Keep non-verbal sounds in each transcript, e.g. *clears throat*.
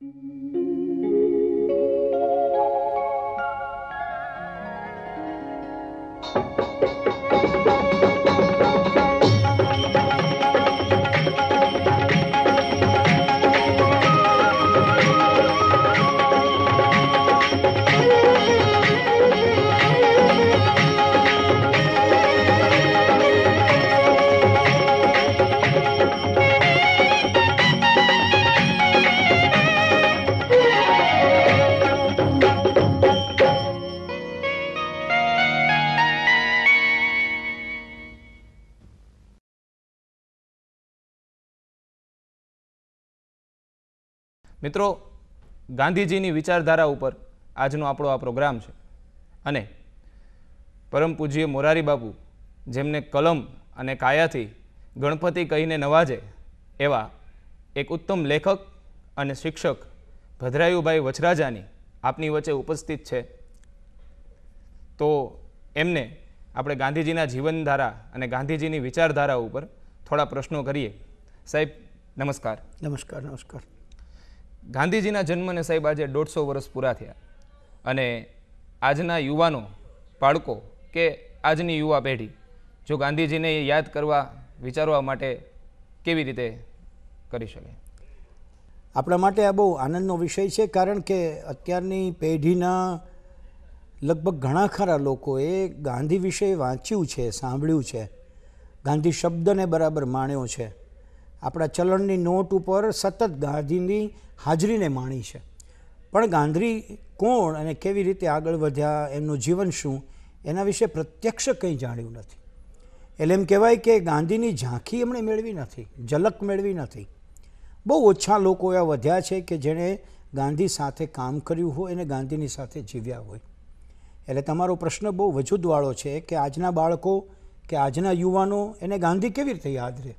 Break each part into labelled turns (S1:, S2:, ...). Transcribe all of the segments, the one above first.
S1: Música મિત્રો ગાંધીજીની વિચારધારા ઉપર આજનો આપણો આ પ્રોગ્રામ છે અને પરમ પૂજ્ય મોરારી બાપુ જેમને કલમ અને કાયાથી ગણપતિ કહીને નવાજે એવા એક ઉત્તમ લેખક અને શિક્ષક ભદ્રાયુભાઈ વછરાજાની આપની વચ્ચે ઉપસ્થિત છે તો એમને આપણે ગાંધીજીના જીવનધારા અને ગાંધીજીની વિચારધારા ઉપર થોડા પ્રશ્નો કરીએ સાહેબ નમસ્કાર નમસ્કાર નમસ્કાર ગાંધીજીના જન્મને સાહેબ આજે દોઢસો વર્ષ પૂરા થયા અને આજના યુવાનો બાળકો કે આજની યુવા પેઢી જો ગાંધીજીને યાદ કરવા વિચારવા માટે કેવી રીતે કરી શકે આપણા
S2: માટે આ બહુ આનંદનો વિષય છે કારણ કે અત્યારની પેઢીના લગભગ ઘણા ખરા લોકોએ ગાંધી વિષય વાંચ્યું છે સાંભળ્યું છે ગાંધી શબ્દને બરાબર માણ્યો છે આપણા ચલણની નોટ ઉપર સતત ગાંધીની હાજરીને માણી છે પણ ગાંધી કોણ અને કેવી રીતે આગળ વધ્યા એમનું જીવન શું એના વિશે પ્રત્યક્ષ કંઈ જાણ્યું નથી એટલે એમ કહેવાય કે ગાંધીની ઝાંખી એમણે મેળવી નથી ઝલક મેળવી નથી બહુ ઓછા લોકો એવા વધ્યા છે કે જેણે ગાંધી સાથે કામ કર્યું હોય અને ગાંધીની સાથે જીવ્યા હોય એટલે તમારો પ્રશ્ન બહુ વજૂદવાળો છે કે આજના બાળકો કે આજના યુવાનો એને ગાંધી કેવી રીતે યાદ રહે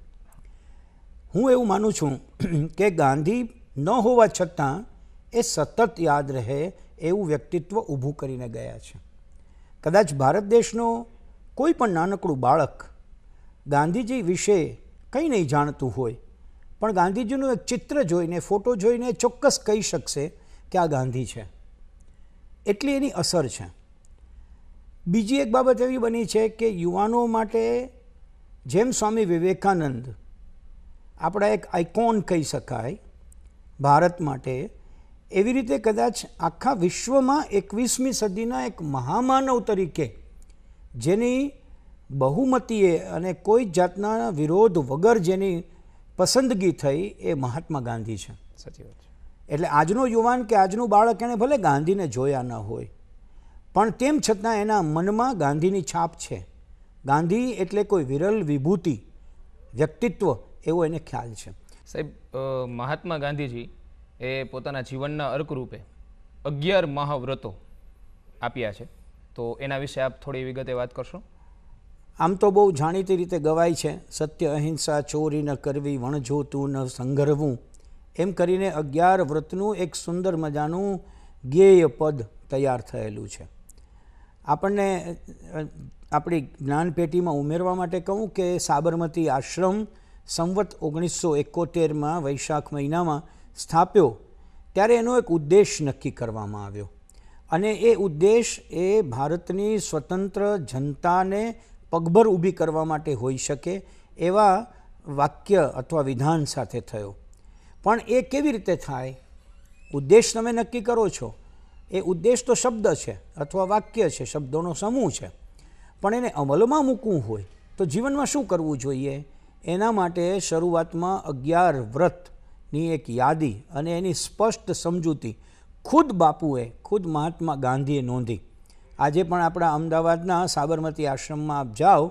S2: હું એવું માનું છું *clears throat* કે ગાંધી ન હોવા છતાં એ સતત યાદ રહે એવું વ્યક્તિત્વ ઊભું કરીને ગયા છે કદાચ ભારત દેશનો કોઈ પણ નાનકડું બાળક ગાંધીજી વિશે કંઈ નહીં જાણતું હોય પણ ગાંધીજીનું એક ચિત્ર જોઈને ફોટો જોઈને ચોક્કસ કહી શકશે કે આ ગાંધી છે એટલી એની અસર છે બીજી એક બાબત એવી બની છે કે યુવાનો માટે જેમ સ્વામી વિવેકાનંદ આપણા એક આઇકોન કહી શકાય ભારત માટે એવી રીતે કદાચ આખા વિશ્વમાં એકવીસમી સદીના એક મહામાનવ તરીકે જેની બહુમતીએ અને કોઈ જાતના વિરોધ વગર જેની પસંદગી થઈ એ મહાત્મા ગાંધી છે સાચી વાત એટલે આજનો યુવાન કે આજનું બાળક એણે ભલે ગાંધીને જોયા ન હોય પણ તેમ છતાં એના મનમાં ગાંધીની છાપ છે ગાંધી એટલે કોઈ વિરલ વિભૂતિ વ્યક્તિત્વ
S1: એવો એને ખ્યાલ છે સાહેબ મહાત્મા ગાંધીજી એ પોતાના જીવનના અર્કરૂપે અગિયાર મહાવ્રતો આપ્યા છે તો એના વિશે આપ થોડી વિગતે વાત કરશો
S2: આમ તો બહુ જાણીતી રીતે ગવાય છે સત્ય અહિંસા ચોરી ન કરવી વણજોતું ન સંઘરવું એમ કરીને અગિયાર વ્રતનું એક સુંદર મજાનું ગેય પદ તૈયાર થયેલું છે આપણને આપણી જ્ઞાનપેટીમાં ઉમેરવા માટે કહું કે સાબરમતી આશ્રમ સંવત ઓગણીસો એકોતેરમાં વૈશાખ મહિનામાં સ્થાપ્યો ત્યારે એનો એક ઉદ્દેશ નક્કી કરવામાં આવ્યો અને એ ઉદ્દેશ એ ભારતની સ્વતંત્ર જનતાને પગભર ઊભી કરવા માટે હોઈ શકે એવા વાક્ય અથવા વિધાન સાથે થયો પણ એ કેવી રીતે થાય ઉદ્દેશ તમે નક્કી કરો છો એ ઉદ્દેશ તો શબ્દ છે અથવા વાક્ય છે શબ્દોનો સમૂહ છે પણ એને અમલમાં મૂકવું હોય તો જીવનમાં શું કરવું જોઈએ એના માટે શરૂઆતમાં અગિયાર વ્રતની એક યાદી અને એની સ્પષ્ટ સમજૂતી ખુદ બાપુએ ખુદ મહાત્મા ગાંધીએ નોંધી આજે પણ આપણા અમદાવાદના સાબરમતી આશ્રમમાં આપ જાઓ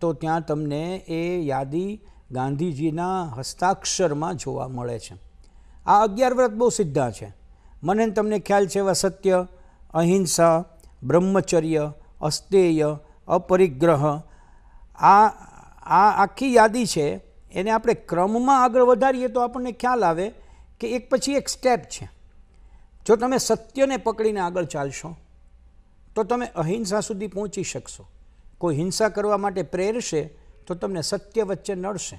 S2: તો ત્યાં તમને એ યાદી ગાંધીજીના હસ્તાક્ષરમાં જોવા મળે છે આ અગિયાર વ્રત બહુ સિદ્ધા છે મને તમને ખ્યાલ છે એવા સત્ય અહિંસા બ્રહ્મચર્ય અસ્તેય અપરિગ્રહ આ આ આખી યાદી છે એને આપણે ક્રમમાં આગળ વધારીએ તો આપણને ખ્યાલ આવે કે એક પછી એક સ્ટેપ છે જો તમે સત્યને પકડીને આગળ ચાલશો તો તમે અહિંસા સુધી પહોંચી શકશો કોઈ હિંસા કરવા માટે પ્રેરશે તો તમને સત્ય વચ્ચે નડશે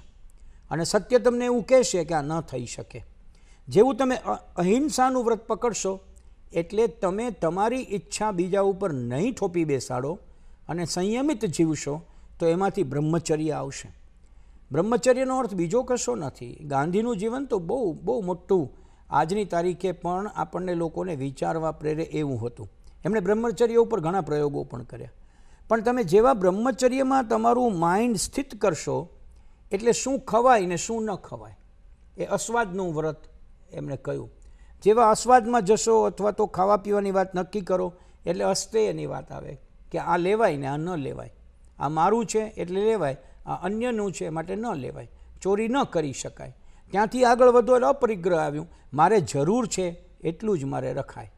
S2: અને સત્ય તમને એવું કહેશે કે આ ન થઈ શકે જેવું તમે અહિંસાનું વ્રત પકડશો એટલે તમે તમારી ઈચ્છા બીજા ઉપર નહીં ઠોપી બેસાડો અને સંયમિત જીવશો તો એમાંથી બ્રહ્મચર્ય આવશે બ્રહ્મચર્યનો અર્થ બીજો કશો નથી ગાંધીનું જીવન તો બહુ બહુ મોટું આજની તારીખે પણ આપણને લોકોને વિચારવા પ્રેરે એવું હતું એમણે બ્રહ્મચર્ય ઉપર ઘણા પ્રયોગો પણ કર્યા પણ તમે જેવા બ્રહ્મચર્યમાં તમારું માઇન્ડ સ્થિત કરશો એટલે શું ખવાય ને શું ન ખવાય એ અસ્વાદનું વ્રત એમણે કહ્યું જેવા અસ્વાદમાં જશો અથવા તો ખાવા પીવાની વાત નક્કી કરો એટલે અસ્તેયની વાત આવે કે આ લેવાય ને આ ન લેવાય આ મારું છે એટલે લેવાય આ અન્યનું છે માટે ન લેવાય ચોરી ન કરી શકાય ત્યાંથી આગળ વધો એટલે અપરિગ્રહ આવ્યું મારે જરૂર છે એટલું જ મારે રખાય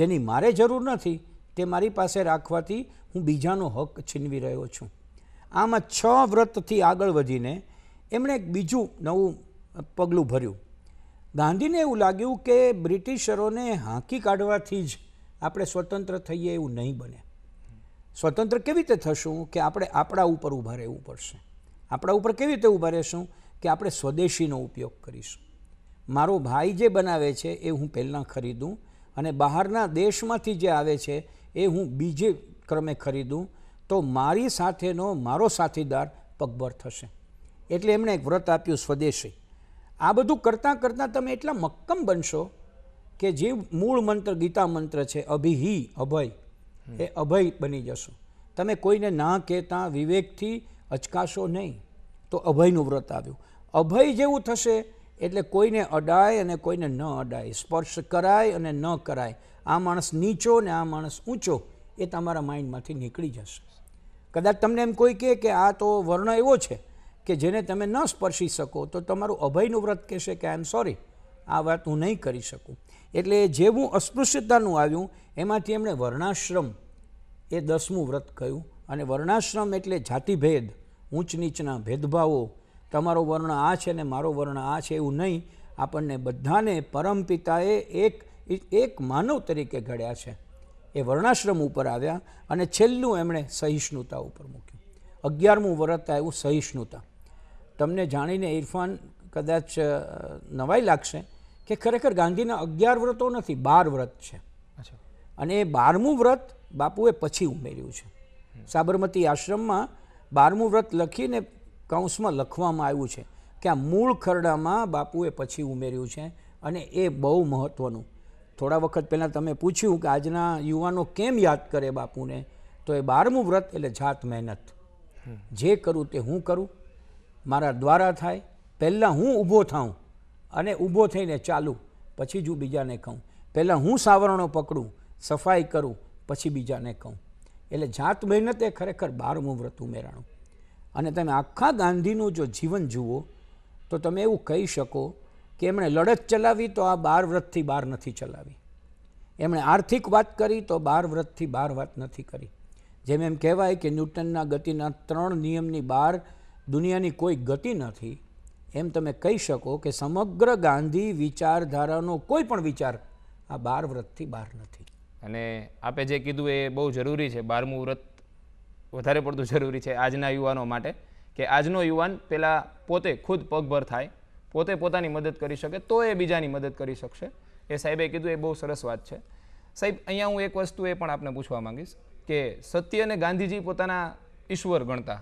S2: જેની મારે જરૂર નથી તે મારી પાસે રાખવાથી હું બીજાનો હક છીનવી રહ્યો છું આમ છ વ્રતથી આગળ વધીને એમણે એક બીજું નવું પગલું ભર્યું ગાંધીને એવું લાગ્યું કે બ્રિટિશરોને હાંકી કાઢવાથી જ આપણે સ્વતંત્ર થઈએ એવું નહીં બને સ્વતંત્ર કેવી રીતે થશું કે આપણે આપણા ઉપર ઊભા રહેવું પડશે આપણા ઉપર કેવી રીતે ઊભા રહેશું કે આપણે સ્વદેશીનો ઉપયોગ કરીશું મારો ભાઈ જે બનાવે છે એ હું પહેલાં ખરીદું અને બહારના દેશમાંથી જે આવે છે એ હું બીજે ક્રમે ખરીદું તો મારી સાથેનો મારો સાથીદાર પગભર થશે એટલે એમણે એક વ્રત આપ્યું સ્વદેશી આ બધું કરતાં કરતાં તમે એટલા મક્કમ બનશો કે જે મૂળ મંત્ર ગીતા મંત્ર છે અભિહી અભય એ અભય બની જશો તમે કોઈને ના કહેતા વિવેકથી અચકાશો નહીં તો અભયનું વ્રત આવ્યું અભય જેવું થશે એટલે કોઈને અડાય અને કોઈને ન અડાય સ્પર્શ કરાય અને ન કરાય આ માણસ નીચો ને આ માણસ ઊંચો એ તમારા માઇન્ડમાંથી નીકળી જશે કદાચ તમને એમ કોઈ કહે કે આ તો વર્ણ એવો છે કે જેને તમે ન સ્પર્શી શકો તો તમારું અભયનું વ્રત કહેશે કે આઈ એમ સોરી આ વાત હું નહીં કરી શકું એટલે જેવું અસ્પૃશ્યતાનું આવ્યું એમાંથી એમણે વર્ણાશ્રમ એ દસમું વ્રત કહ્યું અને વર્ણાશ્રમ એટલે જાતિભેદ ઊંચ નીચના ભેદભાવો તમારો વર્ણ આ છે ને મારો વર્ણ આ છે એવું નહીં આપણને બધાને પરમપિતાએ એક એક માનવ તરીકે ઘડ્યા છે એ વર્ણાશ્રમ ઉપર આવ્યા અને છેલ્લું એમણે સહિષ્ણુતા ઉપર મૂક્યું અગિયારમું વ્રત આવ્યું સહિષ્ણુતા તમને જાણીને ઇરફાન કદાચ નવાઈ લાગશે કે ખરેખર ગાંધીના અગિયાર વ્રતો નથી બાર વ્રત છે અને એ બારમું વ્રત બાપુએ પછી ઉમેર્યું છે સાબરમતી આશ્રમમાં બારમું વ્રત લખીને કૌંસમાં લખવામાં આવ્યું છે કે આ મૂળ ખરડામાં બાપુએ પછી ઉમેર્યું છે અને એ બહુ મહત્ત્વનું થોડા વખત પહેલાં તમે પૂછ્યું કે આજના યુવાનો કેમ યાદ કરે બાપુને તો એ બારમું વ્રત એટલે જાત મહેનત જે કરું તે હું કરું મારા દ્વારા થાય પહેલાં હું ઊભો થાઉં અને ઊભો થઈને ચાલું પછી જો બીજાને કહું પહેલાં હું સાવરણો પકડું સફાઈ કરું પછી બીજાને કહું એટલે જાત મહેનત એ ખરેખર બારમું વ્રત ઉમેરાણું અને તમે આખા ગાંધીનું જો જીવન જુઓ તો તમે એવું કહી શકો કે એમણે લડત ચલાવી તો આ બાર વ્રતથી બહાર નથી ચલાવી એમણે આર્થિક વાત કરી તો બાર વ્રતથી બહાર વાત નથી કરી જેમ એમ કહેવાય કે ન્યૂટનના ગતિના ત્રણ નિયમની બહાર દુનિયાની કોઈ ગતિ નથી એમ તમે કહી શકો કે સમગ્ર ગાંધી વિચારધારાનો કોઈ પણ વિચાર આ બાર વ્રતથી બહાર નથી
S1: અને આપે જે કીધું એ બહુ જરૂરી છે બારમું વ્રત વધારે પડતું જરૂરી છે આજના યુવાનો માટે કે આજનો યુવાન પહેલાં પોતે ખુદ પગભર થાય પોતે પોતાની મદદ કરી શકે તો એ બીજાની મદદ કરી શકશે એ સાહેબે કીધું એ બહુ સરસ વાત છે સાહેબ અહીંયા હું એક વસ્તુ એ પણ આપને પૂછવા માંગીશ કે સત્ય અને ગાંધીજી પોતાના ઈશ્વર ગણતા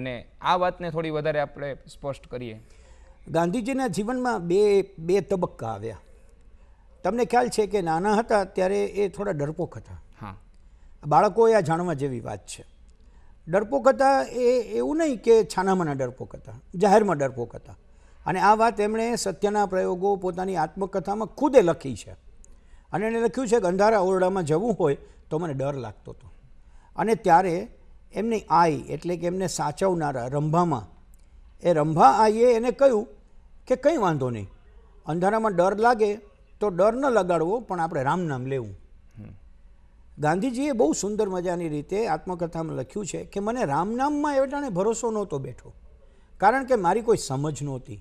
S1: અને આ વાતને થોડી વધારે આપણે સ્પષ્ટ કરીએ
S2: ગાંધીજીના જીવનમાં બે બે તબક્કા આવ્યા તમને ખ્યાલ છે કે નાના હતા ત્યારે એ થોડા ડરપોક હતા હા બાળકોએ આ જાણવા જેવી વાત છે ડરપોક હતા એ એવું નહીં કે છાનામાના ડરપોક હતા જાહેરમાં ડરપોક હતા અને આ વાત એમણે સત્યના પ્રયોગો પોતાની આત્મકથામાં ખુદે લખી છે અને એણે લખ્યું છે કે અંધારા ઓરડામાં જવું હોય તો મને ડર લાગતો હતો અને ત્યારે એમની આઈ એટલે કે એમને સાચવનારા રંભામાં એ રંભા આઈએ એને કહ્યું કે કંઈ વાંધો નહીં અંધારામાં ડર લાગે તો ડર ન લગાડવો પણ આપણે રામ નામ લેવું ગાંધીજીએ બહુ સુંદર મજાની રીતે આત્મકથામાં લખ્યું છે કે મને રામનામમાં એવટાણે ભરોસો નહોતો બેઠો કારણ કે મારી કોઈ સમજ નહોતી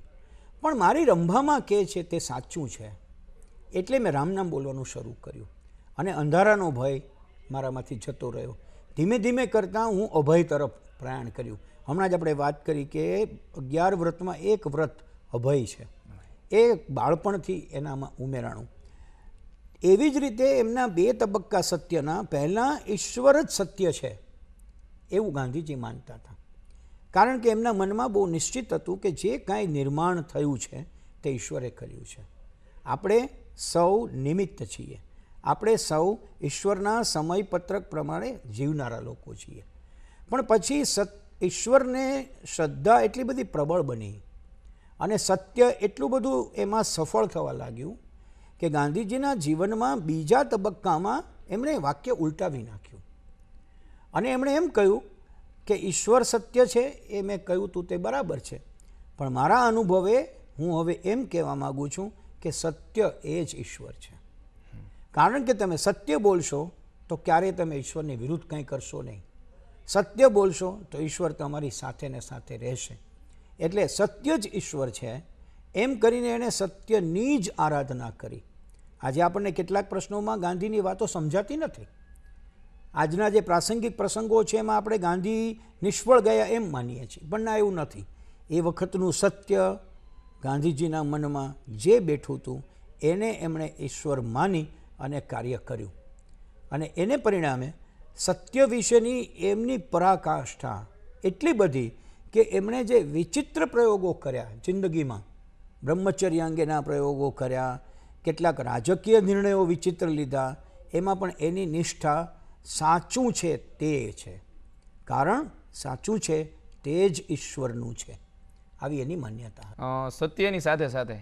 S2: પણ મારી રંભામાં કહે છે તે સાચું છે એટલે મેં રામનામ બોલવાનું શરૂ કર્યું અને અંધારાનો ભય મારામાંથી જતો રહ્યો ધીમે ધીમે કરતાં હું અભય તરફ પ્રયાણ કર્યું હમણાં જ આપણે વાત કરી કે અગિયાર વ્રતમાં એક વ્રત અભય છે એ બાળપણથી એનામાં ઉમેરાણું એવી જ રીતે એમના બે તબક્કા સત્યના પહેલાં ઈશ્વર જ સત્ય છે એવું ગાંધીજી માનતા હતા કારણ કે એમના મનમાં બહુ નિશ્ચિત હતું કે જે કાંઈ નિર્માણ થયું છે તે ઈશ્વરે કર્યું છે આપણે સૌ નિમિત્ત છીએ આપણે સૌ ઈશ્વરના સમયપત્રક પ્રમાણે જીવનારા લોકો છીએ પણ પછી સત ઈશ્વરને શ્રદ્ધા એટલી બધી પ્રબળ બની અને સત્ય એટલું બધું એમાં સફળ થવા લાગ્યું કે ગાંધીજીના જીવનમાં બીજા તબક્કામાં એમણે વાક્ય ઉલટાવી નાખ્યું અને એમણે એમ કહ્યું કે ઈશ્વર સત્ય છે એ મેં કહ્યું તું તે બરાબર છે પણ મારા અનુભવે હું હવે એમ કહેવા માગું છું કે સત્ય એ જ ઈશ્વર છે કારણ કે તમે સત્ય બોલશો તો ક્યારેય તમે ઈશ્વરની વિરુદ્ધ કંઈ કરશો નહીં સત્ય બોલશો તો ઈશ્વર તમારી સાથે ને સાથે રહેશે એટલે સત્ય જ ઈશ્વર છે એમ કરીને એણે સત્યની જ આરાધના કરી આજે આપણને કેટલાક પ્રશ્નોમાં ગાંધીની વાતો સમજાતી નથી આજના જે પ્રાસંગિક પ્રસંગો છે એમાં આપણે ગાંધી નિષ્ફળ ગયા એમ માનીએ છીએ પણ ના એવું નથી એ વખતનું સત્ય ગાંધીજીના મનમાં જે બેઠું હતું એને એમણે ઈશ્વર માની અને કાર્ય કર્યું અને એને પરિણામે સત્ય વિશેની એમની પરાકાષ્ઠા એટલી બધી કે એમણે જે વિચિત્ર પ્રયોગો કર્યા જિંદગીમાં બ્રહ્મચર્ય અંગેના પ્રયોગો કર્યા કેટલાક રાજકીય નિર્ણયો વિચિત્ર લીધા એમાં પણ એની નિષ્ઠા સાચું છે તે છે કારણ સાચું છે તે જ ઈશ્વરનું છે આવી એની માન્યતા
S1: સત્યની સાથે સાથે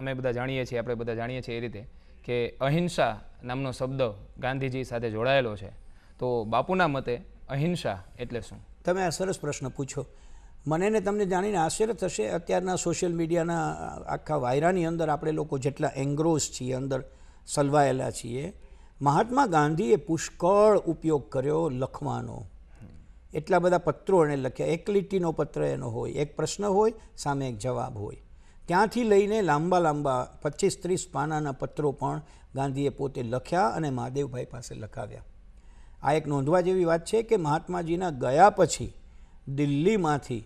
S1: અમે બધા જાણીએ છીએ આપણે બધા જાણીએ છીએ એ રીતે કે અહિંસા નામનો શબ્દ ગાંધીજી સાથે જોડાયેલો છે તો બાપુના મતે અહિંસા એટલે શું
S2: તમે આ સરસ પ્રશ્ન પૂછો મને ને તમને જાણીને આશ્ચર્ય થશે અત્યારના સોશિયલ મીડિયાના આખા વાયરાની અંદર આપણે લોકો જેટલા એંગ્રોઝ છીએ અંદર સલવાયેલા છીએ મહાત્મા ગાંધીએ પુષ્કળ ઉપયોગ કર્યો લખવાનો એટલા બધા પત્રો એણે લખ્યા એક લીટીનો પત્ર એનો હોય એક પ્રશ્ન હોય સામે એક જવાબ હોય ત્યાંથી લઈને લાંબા લાંબા પચીસ ત્રીસ પાનાના પત્રો પણ ગાંધીએ પોતે લખ્યા અને મહાદેવભાઈ પાસે લખાવ્યા આ એક નોંધવા જેવી વાત છે કે મહાત્માજીના ગયા પછી દિલ્હીમાંથી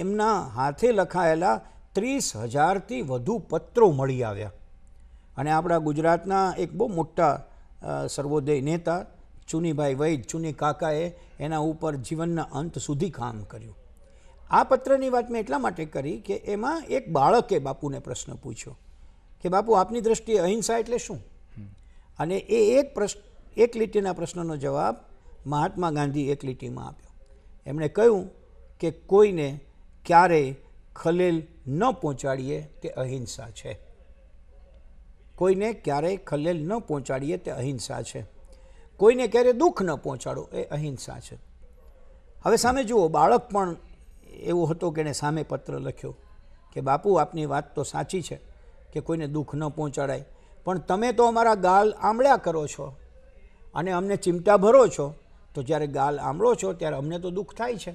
S2: એમના હાથે લખાયેલા ત્રીસ હજારથી વધુ પત્રો મળી આવ્યા અને આપણા ગુજરાતના એક બહુ મોટા સર્વોદય નેતા ચુનીભાઈ વૈદ ચુની કાકાએ એના ઉપર જીવનના અંત સુધી કામ કર્યું આ પત્રની વાત મેં એટલા માટે કરી કે એમાં એક બાળકે બાપુને પ્રશ્ન પૂછ્યો કે બાપુ આપની દ્રષ્ટિએ અહિંસા એટલે શું અને એ એક પ્રશ્ન એક લીટીના પ્રશ્નનો જવાબ મહાત્મા ગાંધી એક લીટીમાં આપ્યો એમણે કહ્યું કે કોઈને ક્યારેય ખલેલ ન પહોંચાડીએ તે અહિંસા છે કોઈને ક્યારેય ખલેલ ન પહોંચાડીએ તે અહિંસા છે કોઈને ક્યારેય દુઃખ ન પહોંચાડો એ અહિંસા છે હવે સામે જુઓ બાળક પણ એવો હતો કે એણે સામે પત્ર લખ્યો કે બાપુ આપની વાત તો સાચી છે કે કોઈને દુઃખ ન પહોંચાડાય પણ તમે તો અમારા ગાલ આંબળ્યા કરો છો અને અમને ચિમટા ભરો છો તો જ્યારે ગાલ આંબળો છો ત્યારે અમને તો દુઃખ થાય છે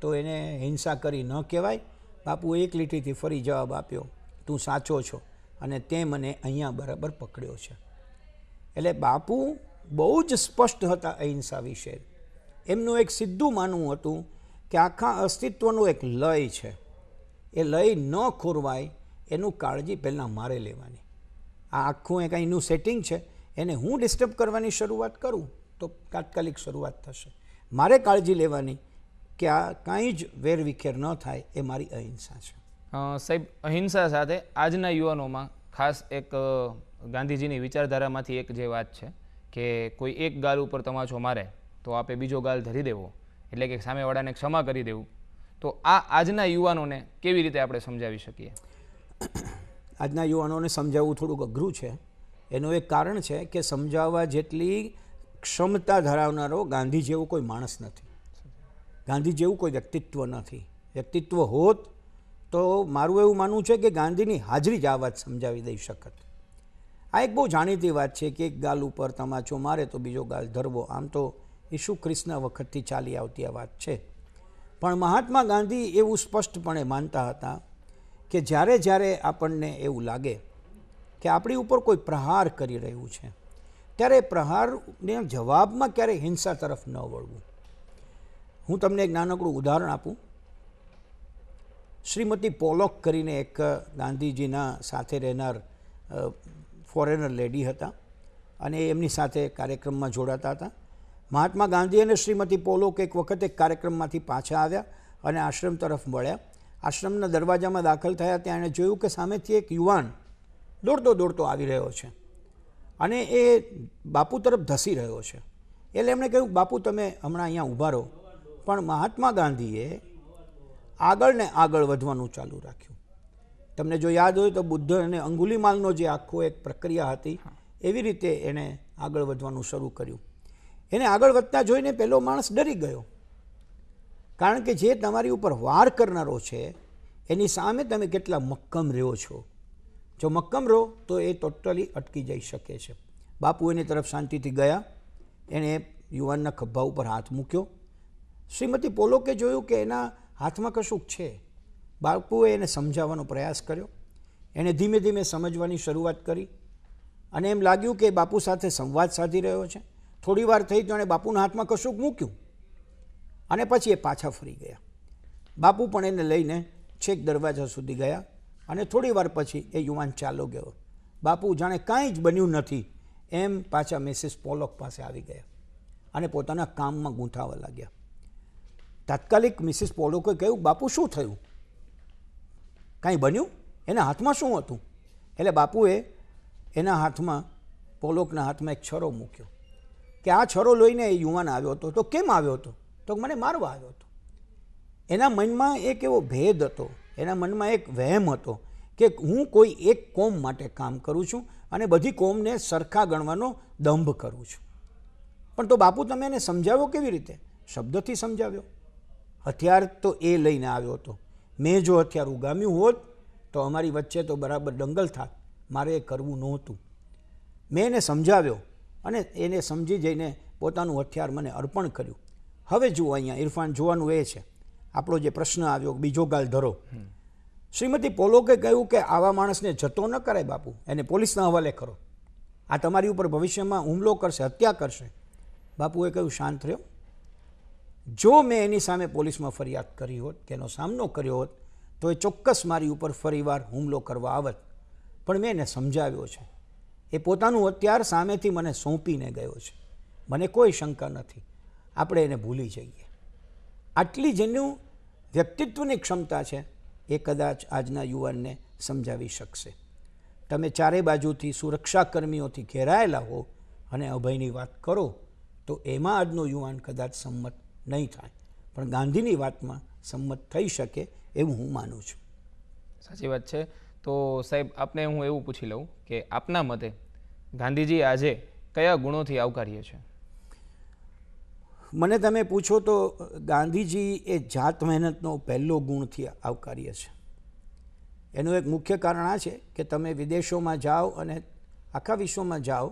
S2: તો એને હિંસા કરી ન કહેવાય બાપુ એક લીટીથી ફરી જવાબ આપ્યો તું સાચો છો અને તે મને અહીંયા બરાબર પકડ્યો છે એટલે બાપુ બહુ જ સ્પષ્ટ હતા અહિંસા વિશે એમનું એક સીધું માનવું હતું કે આખા અસ્તિત્વનું એક લય છે એ લય ન ખોરવાય એનું કાળજી પહેલાં મારે લેવાની આ આખું એ અહીંનું સેટિંગ છે એને હું ડિસ્ટર્બ કરવાની શરૂઆત કરું તો તાત્કાલિક શરૂઆત થશે મારે કાળજી લેવાની કે આ કાંઈ જ વેરવિખેર ન થાય એ મારી
S1: અહિંસા છે સાહેબ અહિંસા સાથે આજના યુવાનોમાં ખાસ એક ગાંધીજીની વિચારધારામાંથી એક જે વાત છે કે કોઈ એક ગાલ ઉપર તમાચો મારે તો આપે બીજો ગાલ ધરી દેવો એટલે કે સામેવાળાને ક્ષમા કરી દેવું તો આ આજના યુવાનોને કેવી રીતે આપણે સમજાવી શકીએ
S2: આજના યુવાનોને સમજાવવું થોડુંક અઘરું છે એનું એક કારણ છે કે સમજાવવા જેટલી ક્ષમતા ધરાવનારો ગાંધી જેવો કોઈ માણસ નથી ગાંધી જેવું કોઈ વ્યક્તિત્વ નથી વ્યક્તિત્વ હોત તો મારું એવું માનવું છે કે ગાંધીની હાજરી જ આ વાત સમજાવી દઈ શકત આ એક બહુ જાણીતી વાત છે કે એક ગાલ ઉપર તમાચો મારે તો બીજો ગાલ ધરવો આમ તો ઈસુ ખ્રિસ્તના વખતથી ચાલી આવતી આ વાત છે પણ મહાત્મા ગાંધી એવું સ્પષ્ટપણે માનતા હતા કે જ્યારે જ્યારે આપણને એવું લાગે કે આપણી ઉપર કોઈ પ્રહાર કરી રહ્યું છે ત્યારે પ્રહારને જવાબમાં ક્યારેય હિંસા તરફ ન વળવું હું તમને એક નાનકડું ઉદાહરણ આપું શ્રીમતી પોલોક કરીને એક ગાંધીજીના સાથે રહેનાર ફોરેનર લેડી હતા અને એમની સાથે કાર્યક્રમમાં જોડાતા હતા મહાત્મા ગાંધી અને શ્રીમતી પોલોક એક વખત એક કાર્યક્રમમાંથી પાછા આવ્યા અને આશ્રમ તરફ મળ્યા આશ્રમના દરવાજામાં દાખલ થયા ત્યાં એણે જોયું કે સામેથી એક યુવાન દોડતો દોડતો આવી રહ્યો છે અને એ બાપુ તરફ ધસી રહ્યો છે એટલે એમણે કહ્યું બાપુ તમે હમણાં અહીંયા ઊભા રહો પણ મહાત્મા ગાંધીએ આગળ ને આગળ વધવાનું ચાલુ રાખ્યું તમને જો યાદ હોય તો બુદ્ધ અને અંગુલીમાલનો જે આખો એક પ્રક્રિયા હતી એવી રીતે એણે આગળ વધવાનું શરૂ કર્યું એને આગળ વધતા જોઈને પેલો માણસ ડરી ગયો કારણ કે જે તમારી ઉપર વાર કરનારો છે એની સામે તમે કેટલા મક્કમ રહ્યો છો જો મક્કમ રહો તો એ ટોટલી અટકી જઈ શકે છે બાપુ એની તરફ શાંતિથી ગયા એણે યુવાનના ખભા ઉપર હાથ મૂક્યો શ્રીમતી પોલોકે જોયું કે એના હાથમાં કશુંક છે બાપુએ એને સમજાવવાનો પ્રયાસ કર્યો એણે ધીમે ધીમે સમજવાની શરૂઆત કરી અને એમ લાગ્યું કે બાપુ સાથે સંવાદ સાધી રહ્યો છે થોડી વાર થઈ જાણે બાપુના હાથમાં કશુંક મૂક્યું અને પછી એ પાછા ફરી ગયા બાપુ પણ એને લઈને છેક દરવાજા સુધી ગયા અને થોડી વાર પછી એ યુવાન ચાલો ગયો બાપુ જાણે કાંઈ જ બન્યું નથી એમ પાછા મિસિસ પોલોક પાસે આવી ગયા અને પોતાના કામમાં ગૂંથાવા લાગ્યા તાત્કાલિક મિસિસ પોલોકે કહ્યું બાપુ શું થયું કાંઈ બન્યું એના હાથમાં શું હતું એટલે બાપુએ એના હાથમાં પોલોકના હાથમાં એક છરો મૂક્યો કે આ છરો લઈને એ યુવાન આવ્યો હતો તો કેમ આવ્યો હતો તો મને મારવા આવ્યો હતો એના મનમાં એક એવો ભેદ હતો એના મનમાં એક વહેમ હતો કે હું કોઈ એક કોમ માટે કામ કરું છું અને બધી કોમને સરખા ગણવાનો દંભ કરું છું પણ તો બાપુ તમે એને સમજાવ્યો કેવી રીતે શબ્દથી સમજાવ્યો હથિયાર તો એ લઈને આવ્યો હતો મેં જો હથિયાર ઉગામ્યું હોત તો અમારી વચ્ચે તો બરાબર દંગલ થાત મારે એ કરવું નહોતું મેં એને સમજાવ્યો અને એને સમજી જઈને પોતાનું હથિયાર મને અર્પણ કર્યું હવે જુઓ અહીંયા ઇરફાન જોવાનું એ છે આપણો જે પ્રશ્ન આવ્યો બીજો ગાલ ધરો શ્રીમતી પોલોકે કહ્યું કે આવા માણસને જતો ન કરાય બાપુ એને પોલીસના હવાલે કરો આ તમારી ઉપર ભવિષ્યમાં હુમલો કરશે હત્યા કરશે બાપુએ કહ્યું શાંત રહ્યો જો મેં એની સામે પોલીસમાં ફરિયાદ કરી હોત તેનો સામનો કર્યો હોત તો એ ચોક્કસ મારી ઉપર ફરીવાર હુમલો કરવા આવત પણ મેં એને સમજાવ્યો છે એ પોતાનું અત્યાર સામેથી મને સોંપીને ગયો છે મને કોઈ શંકા નથી આપણે એને ભૂલી જઈએ આટલી જેનું વ્યક્તિત્વની ક્ષમતા છે એ કદાચ આજના યુવાનને સમજાવી શકશે તમે ચારે બાજુથી સુરક્ષાકર્મીઓથી ઘેરાયેલા હો અને અભયની વાત કરો તો એમાં આજનો યુવાન કદાચ સંમત નહીં થાય પણ ગાંધીની વાતમાં સંમત થઈ શકે એવું હું માનું છું
S1: સાચી વાત છે તો સાહેબ આપને હું એવું પૂછી લઉં કે આપના મતે ગાંધીજી આજે કયા ગુણોથી આવકારીએ છે મને
S2: તમે પૂછો તો ગાંધીજી એ જાત મહેનતનો પહેલો ગુણથી આવકારીએ છે એનું એક મુખ્ય કારણ આ છે કે તમે વિદેશોમાં જાઓ અને આખા વિશ્વમાં જાઓ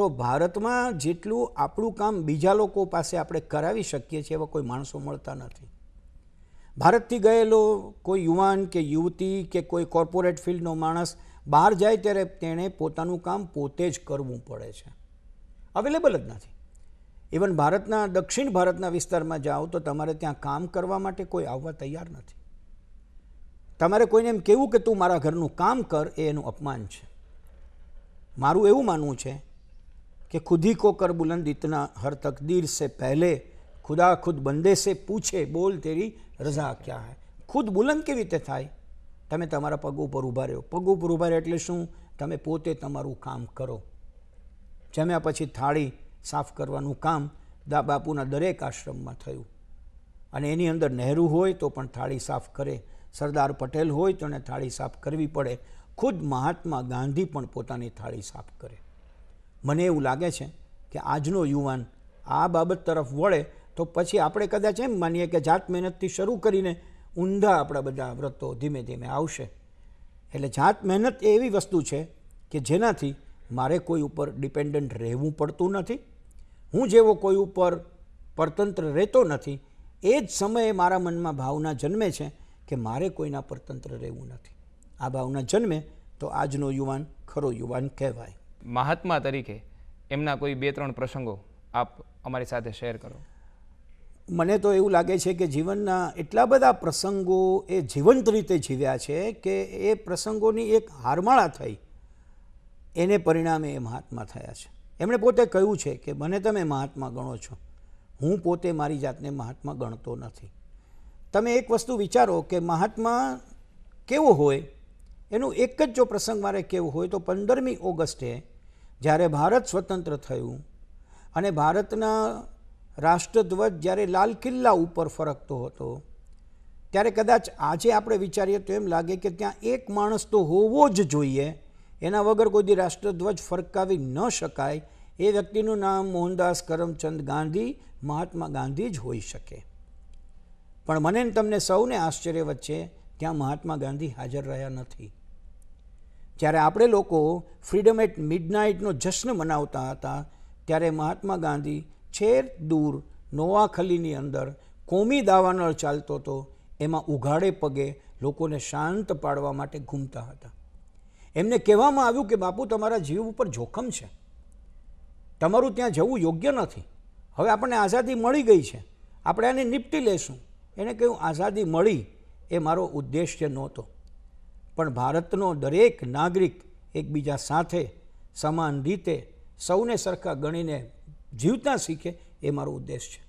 S2: તો ભારતમાં જેટલું આપણું કામ બીજા લોકો પાસે આપણે કરાવી શકીએ છીએ એવા કોઈ માણસો મળતા નથી ભારતથી ગયેલો કોઈ યુવાન કે યુવતી કે કોઈ કોર્પોરેટ ફિલ્ડનો માણસ બહાર જાય ત્યારે તેણે પોતાનું કામ પોતે જ કરવું પડે છે અવેલેબલ જ નથી ઇવન ભારતના દક્ષિણ ભારતના વિસ્તારમાં જાઓ તો તમારે ત્યાં કામ કરવા માટે કોઈ આવવા તૈયાર નથી તમારે કોઈને એમ કહેવું કે તું મારા ઘરનું કામ કર એ એનું અપમાન છે મારું એવું માનવું છે કે ખુદી કો કર બુલંદ ઇતના હર તકદીર સે પહેલે ખુદા ખુદ બંદે સે પૂછે બોલ તેરી રઝા ક્યાં હૈ ખુદ બુલંદ કેવી રીતે થાય તમે તમારા પગ ઉપર ઊભા રહ્યો પગ ઉપર ઊભા રહ્યો એટલે શું તમે પોતે તમારું કામ કરો જમ્યા પછી થાળી સાફ કરવાનું કામ દા બાપુના દરેક આશ્રમમાં થયું અને એની અંદર નહેરુ હોય તો પણ થાળી સાફ કરે સરદાર પટેલ હોય તો એને થાળી સાફ કરવી પડે ખુદ મહાત્મા ગાંધી પણ પોતાની થાળી સાફ કરે મને એવું લાગે છે કે આજનો યુવાન આ બાબત તરફ વળે તો પછી આપણે કદાચ એમ માનીએ કે જાત મહેનતથી શરૂ કરીને ઊંડા આપણા બધા વ્રતો ધીમે ધીમે આવશે એટલે જાત મહેનત એ એવી વસ્તુ છે કે જેનાથી મારે કોઈ ઉપર ડિપેન્ડન્ટ રહેવું પડતું નથી હું જેવો કોઈ ઉપર પરતંત્ર રહેતો નથી એ જ સમયે મારા મનમાં ભાવના જન્મે છે કે મારે કોઈના પરતંત્ર રહેવું નથી આ ભાવના જન્મે તો આજનો યુવાન ખરો યુવાન કહેવાય
S1: મહાત્મા તરીકે એમના કોઈ બે ત્રણ પ્રસંગો આપ અમારી સાથે શેર કરો
S2: મને તો એવું લાગે છે કે જીવનના એટલા બધા પ્રસંગો એ જીવંત રીતે જીવ્યા છે કે એ પ્રસંગોની એક હારમાળા થઈ એને પરિણામે એ મહાત્મા થયા છે એમણે પોતે કહ્યું છે કે મને તમે મહાત્મા ગણો છો હું પોતે મારી જાતને મહાત્મા ગણતો નથી તમે એક વસ્તુ વિચારો કે મહાત્મા કેવો હોય એનું એક જ જો પ્રસંગ મારે કેવો હોય તો પંદરમી ઓગસ્ટે જ્યારે ભારત સ્વતંત્ર થયું અને ભારતના રાષ્ટ્રધ્વજ જ્યારે લાલ કિલ્લા ઉપર ફરકતો હતો ત્યારે કદાચ આજે આપણે વિચારીએ તો એમ લાગે કે ત્યાં એક માણસ તો હોવો જ જોઈએ એના વગર કોઈ રાષ્ટ્રધ્વજ ફરકાવી ન શકાય એ વ્યક્તિનું નામ મોહનદાસ કરમચંદ ગાંધી મહાત્મા ગાંધી જ હોઈ શકે પણ મને તમને સૌને આશ્ચર્ય વચ્ચે ત્યાં મહાત્મા ગાંધી હાજર રહ્યા નથી જ્યારે આપણે લોકો ફ્રીડમ એટ મિડનાઇટનો જશ્ન મનાવતા હતા ત્યારે મહાત્મા ગાંધી છેર દૂર નોવાખલીની અંદર કોમી દાવાનળ ચાલતો હતો એમાં ઉઘાડે પગે લોકોને શાંત પાડવા માટે ઘૂમતા હતા એમને કહેવામાં આવ્યું કે બાપુ તમારા જીવ ઉપર જોખમ છે તમારું ત્યાં જવું યોગ્ય નથી હવે આપણને આઝાદી મળી ગઈ છે આપણે આને નિપટી લેશું એને કહ્યું આઝાદી મળી એ મારો ઉદ્દેશ્ય નહોતો પણ ભારતનો દરેક નાગરિક એકબીજા સાથે સમાન રીતે સૌને સરખા ગણીને જીવતા શીખે એ મારો ઉદ્દેશ છે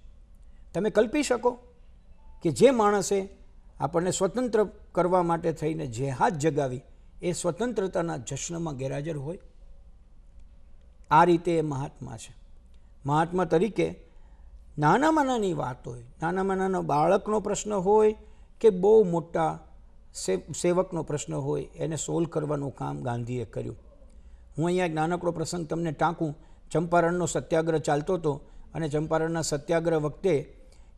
S2: તમે કલ્પી શકો કે જે માણસે આપણને સ્વતંત્ર કરવા માટે થઈને જે હાથ જગાવી એ સ્વતંત્રતાના જશ્નમાં ગેરહાજર હોય આ રીતે એ મહાત્મા છે મહાત્મા તરીકે નાનામાં નાની વાત હોય નાનામાં નાનો બાળકનો પ્રશ્ન હોય કે બહુ મોટા સેવકનો પ્રશ્ન હોય એને સોલ્વ કરવાનું કામ ગાંધીએ કર્યું હું અહીંયા એક નાનકડો પ્રસંગ તમને ટાંકું ચંપારણનો સત્યાગ્રહ ચાલતો હતો અને ચંપારણના સત્યાગ્રહ વખતે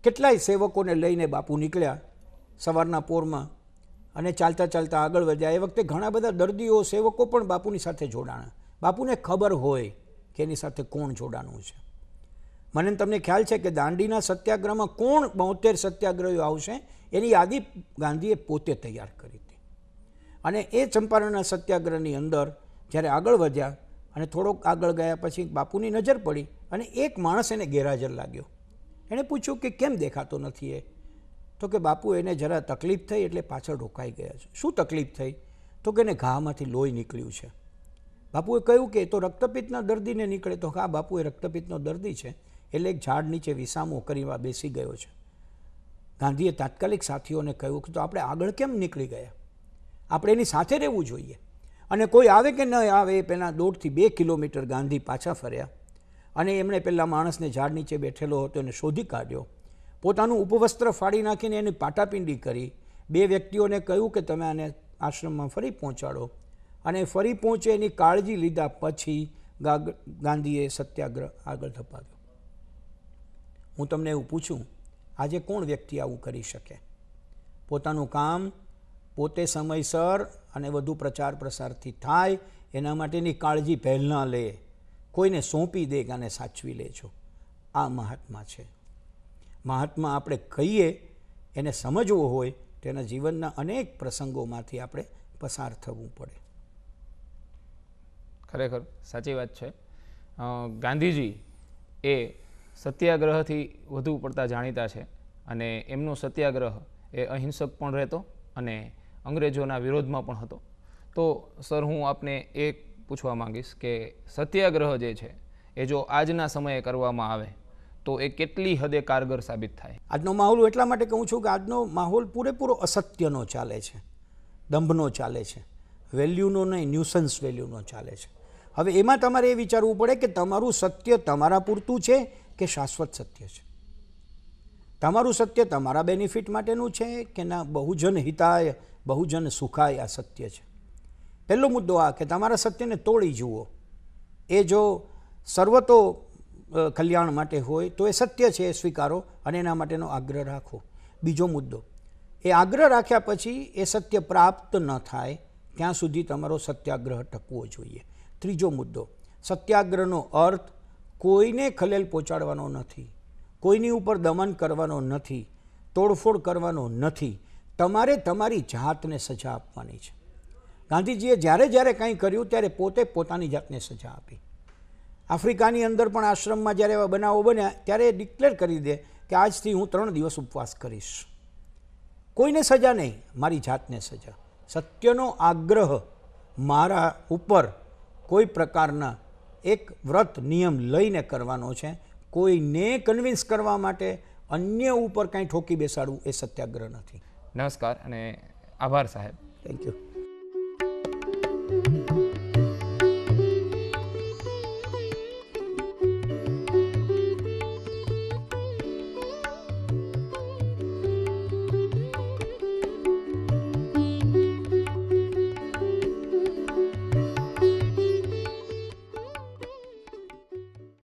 S2: કેટલાય સેવકોને લઈને બાપુ નીકળ્યા સવારના પોરમાં અને ચાલતા ચાલતા આગળ વધ્યા એ વખતે ઘણા બધા દર્દીઓ સેવકો પણ બાપુની સાથે જોડાણા બાપુને ખબર હોય કે એની સાથે કોણ જોડાણું છે મને તમને ખ્યાલ છે કે દાંડીના સત્યાગ્રહમાં કોણ બોતેર સત્યાગ્રહીઓ આવશે એની યાદી ગાંધીએ પોતે તૈયાર કરી હતી અને એ ચંપારણના સત્યાગ્રહની અંદર જ્યારે આગળ વધ્યા અને થોડોક આગળ ગયા પછી બાપુની નજર પડી અને એક માણસ એને ગેરહાજર લાગ્યો એણે પૂછ્યું કે કેમ દેખાતો નથી એ તો કે બાપુ એને જરા તકલીફ થઈ એટલે પાછળ રોકાઈ ગયા છે શું તકલીફ થઈ તો કે એને ઘામાંથી લોહી નીકળ્યું છે બાપુએ કહ્યું કે તો રક્તપિત્તના દર્દીને નીકળે તો હા બાપુ એ રક્તપિત્તનો દર્દી છે એટલે એક ઝાડ નીચે વિસામો કરીવા બેસી ગયો છે ગાંધીએ તાત્કાલિક સાથીઓને કહ્યું કે તો આપણે આગળ કેમ નીકળી ગયા આપણે એની સાથે રહેવું જોઈએ અને કોઈ આવે કે ન આવે એ પહેલાં દોઢથી બે કિલોમીટર ગાંધી પાછા ફર્યા અને એમણે પહેલાં માણસને ઝાડ નીચે બેઠેલો હતો એને શોધી કાઢ્યો પોતાનું ઉપવસ્ત્ર ફાડી નાખીને એની પાટાપિંડી કરી બે વ્યક્તિઓને કહ્યું કે તમે આને આશ્રમમાં ફરી પહોંચાડો અને ફરી પહોંચે એની કાળજી લીધા પછી ગાંધીએ સત્યાગ્રહ આગળ ધપાવ્યો હું તમને એવું પૂછું આજે કોણ વ્યક્તિ આવું કરી શકે પોતાનું કામ પોતે સમયસર અને વધુ પ્રચાર પ્રસારથી થાય એના માટેની કાળજી પહેલાં લે કોઈને સોંપી દે કે આને સાચવી લેજો આ મહાત્મા છે મહાત્મા આપણે કહીએ એને સમજવો હોય તેના જીવનના અનેક
S1: પ્રસંગોમાંથી આપણે પસાર થવું પડે ખરેખર સાચી વાત છે ગાંધીજી એ સત્યાગ્રહથી વધુ પડતા જાણીતા છે અને એમનો સત્યાગ્રહ એ અહિંસક પણ રહેતો અને અંગ્રેજોના વિરોધમાં પણ હતો તો સર હું આપને એક પૂછવા માંગીશ કે સત્યાગ્રહ જે છે એ જો આજના સમયે કરવામાં આવે તો એ કેટલી હદે કારગર સાબિત થાય
S2: આજનો માહોલ એટલા માટે કહું છું કે આજનો માહોલ પૂરેપૂરો અસત્યનો ચાલે છે દંભનો ચાલે છે વેલ્યુનો નહીં ન્યુસન્સ વેલ્યુનો ચાલે છે હવે એમાં તમારે એ વિચારવું પડે કે તમારું સત્ય તમારા પૂરતું છે કે શાશ્વત સત્ય છે તમારું સત્ય તમારા બેનિફિટ માટેનું છે કે ના બહુજન હિતાય બહુજન સુખાય આ સત્ય છે પહેલો મુદ્દો આ કે તમારા સત્યને તોડી જુઓ એ જો સર્વતો કલ્યાણ માટે હોય તો એ સત્ય છે એ સ્વીકારો અને એના માટેનો આગ્રહ રાખો બીજો મુદ્દો એ આગ્રહ રાખ્યા પછી એ સત્ય પ્રાપ્ત ન થાય ત્યાં સુધી તમારો સત્યાગ્રહ ટકવો જોઈએ ત્રીજો મુદ્દો સત્યાગ્રહનો અર્થ કોઈને ખલેલ પહોંચાડવાનો નથી કોઈની ઉપર દમન કરવાનો નથી તોડફોડ કરવાનો નથી તમારે તમારી જાતને સજા આપવાની છે ગાંધીજીએ જ્યારે જ્યારે કંઈ કર્યું ત્યારે પોતે પોતાની જાતને સજા આપી આફ્રિકાની અંદર પણ આશ્રમમાં જ્યારે એવા બનાવો બન્યા ત્યારે એ ડિક્લેર કરી દે કે આજથી હું ત્રણ દિવસ ઉપવાસ કરીશ કોઈને સજા નહીં મારી જાતને સજા સત્યનો આગ્રહ મારા ઉપર કોઈ પ્રકારના એક વ્રત નિયમ લઈને કરવાનો છે કોઈને કન્વિન્સ કરવા માટે અન્ય ઉપર કાંઈ ઠોકી બેસાડવું એ સત્યાગ્રહ નથી
S1: નમસ્કાર અને આભાર સાહેબ થેન્ક યુ